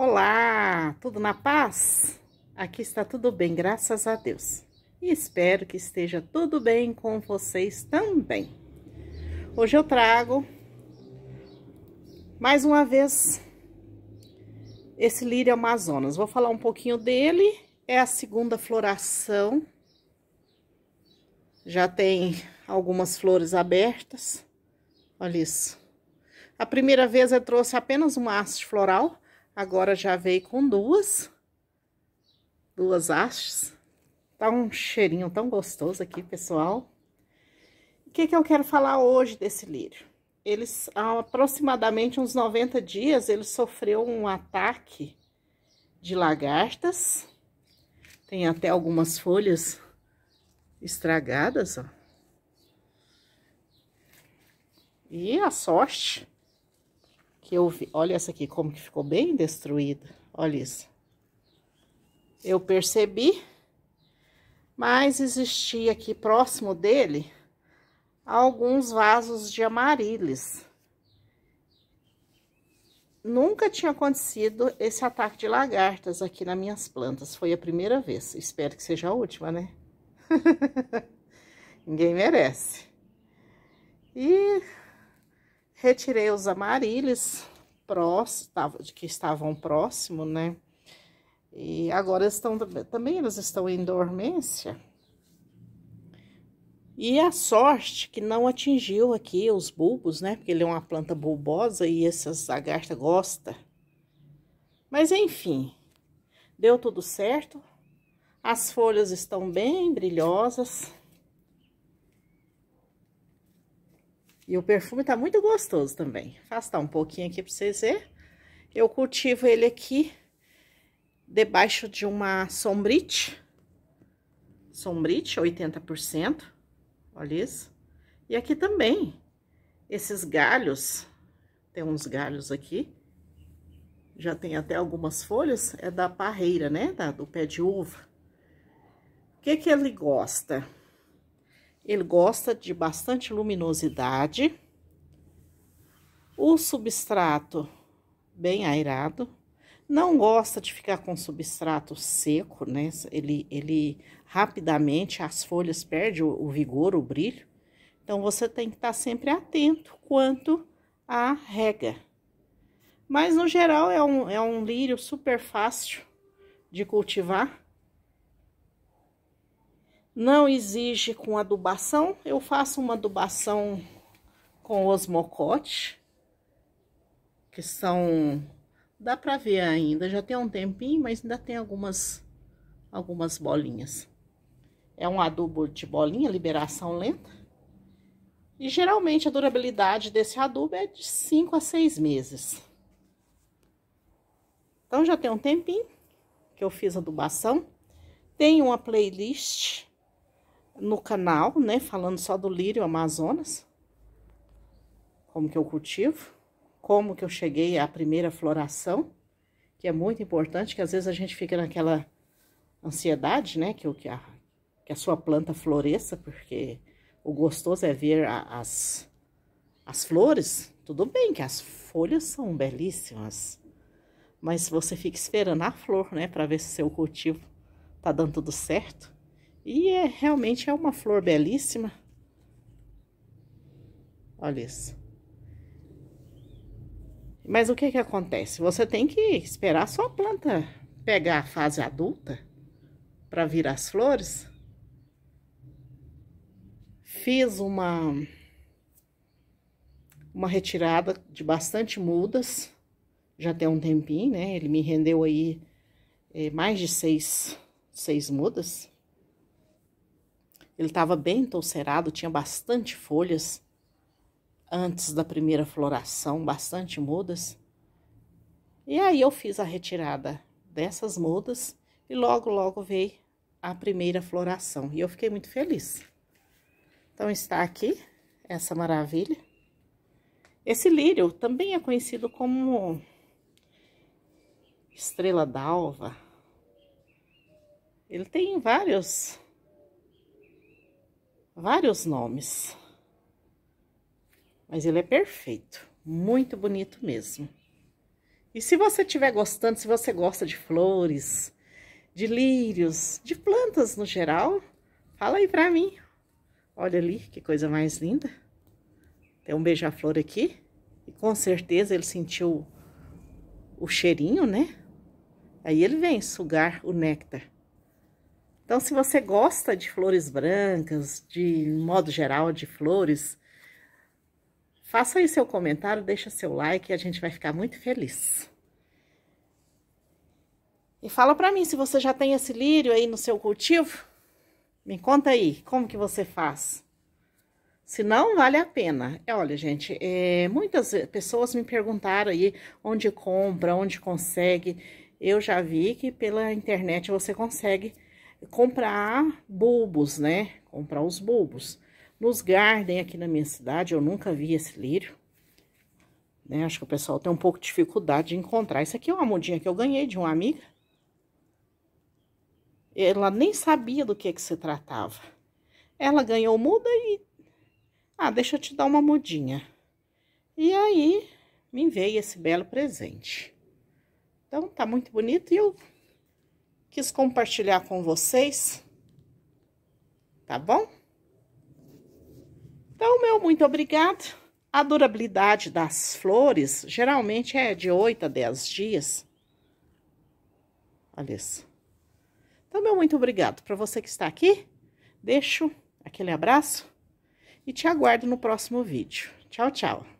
Olá, tudo na paz? Aqui está tudo bem, graças a Deus. E espero que esteja tudo bem com vocês também. Hoje eu trago mais uma vez esse lírio amazonas. Vou falar um pouquinho dele. É a segunda floração. Já tem algumas flores abertas. Olha isso. A primeira vez eu trouxe apenas uma haste floral Agora já veio com duas, duas hastes. Tá um cheirinho tão gostoso aqui, pessoal. O que que eu quero falar hoje desse lírio? Eles, há aproximadamente uns 90 dias, ele sofreu um ataque de lagartas. Tem até algumas folhas estragadas, ó. E a sorte que eu vi. Olha essa aqui, como que ficou bem destruída. Olha isso. Eu percebi, mas existia aqui próximo dele alguns vasos de amarilis. Nunca tinha acontecido esse ataque de lagartas aqui nas minhas plantas. Foi a primeira vez. Espero que seja a última, né? Ninguém merece. E Retirei os amarelos que estavam próximo, né? E agora estão também eles estão em dormência. E a sorte que não atingiu aqui os bulbos, né? Porque ele é uma planta bulbosa e essas lagartas gosta. Mas enfim, deu tudo certo. As folhas estão bem brilhosas. E o perfume tá muito gostoso também. Afastar um pouquinho aqui pra vocês verem. Eu cultivo ele aqui debaixo de uma sombrite. Sombrite, 80%. Olha isso. E aqui também, esses galhos, tem uns galhos aqui. Já tem até algumas folhas, é da parreira, né? Da, do pé de uva. O que que ele gosta? Ele gosta de bastante luminosidade. O substrato bem aerado. Não gosta de ficar com substrato seco, né? Ele, ele rapidamente, as folhas perdem o, o vigor, o brilho. Então, você tem que estar sempre atento quanto à rega. Mas, no geral, é um, é um lírio super fácil de cultivar não exige com adubação, eu faço uma adubação com osmocote, que são... Dá pra ver ainda, já tem um tempinho, mas ainda tem algumas, algumas bolinhas. É um adubo de bolinha, liberação lenta. E geralmente a durabilidade desse adubo é de 5 a 6 meses. Então já tem um tempinho que eu fiz adubação. Tem uma playlist no canal, né? Falando só do lírio Amazonas. Como que eu cultivo. Como que eu cheguei à primeira floração. Que é muito importante, que às vezes a gente fica naquela ansiedade, né? Que, que, a, que a sua planta floresça, porque o gostoso é ver a, as, as flores. Tudo bem que as folhas são belíssimas, mas você fica esperando a flor, né? Para ver se seu cultivo tá dando tudo certo. E é, realmente é uma flor belíssima. Olha isso. Mas o que que acontece? Você tem que esperar a sua planta pegar a fase adulta para vir as flores. Fiz uma uma retirada de bastante mudas, já tem um tempinho, né? Ele me rendeu aí é, mais de seis, seis mudas. Ele estava bem toucerado, tinha bastante folhas antes da primeira floração, bastante mudas. E aí eu fiz a retirada dessas mudas e logo, logo veio a primeira floração. E eu fiquei muito feliz. Então, está aqui essa maravilha. Esse lírio também é conhecido como estrela d'alva. Ele tem vários vários nomes. Mas ele é perfeito, muito bonito mesmo. E se você estiver gostando, se você gosta de flores, de lírios, de plantas no geral, fala aí pra mim. Olha ali, que coisa mais linda. Tem um beija-flor aqui. E com certeza ele sentiu o cheirinho, né? Aí ele vem sugar o néctar. Então, se você gosta de flores brancas, de modo geral, de flores, faça aí seu comentário, deixa seu like, a gente vai ficar muito feliz. E fala para mim se você já tem esse lírio aí no seu cultivo. Me conta aí, como que você faz? Se não, vale a pena. É, olha, gente, é, muitas pessoas me perguntaram aí onde compra, onde consegue. Eu já vi que pela internet você consegue comprar bulbos, né? Comprar os bulbos. Nos garden aqui na minha cidade, eu nunca vi esse lírio. Né? Acho que o pessoal tem um pouco de dificuldade de encontrar. Isso aqui é uma mudinha que eu ganhei de uma amiga. Ela nem sabia do que, que se tratava. Ela ganhou muda e... Ah, deixa eu te dar uma mudinha. E aí, me veio esse belo presente. Então, tá muito bonito e eu quis compartilhar com vocês, tá bom? Então, meu muito obrigado. A durabilidade das flores geralmente é de 8 a 10 dias. Olha isso. Então, meu muito obrigado para você que está aqui. Deixo aquele abraço e te aguardo no próximo vídeo. Tchau, tchau.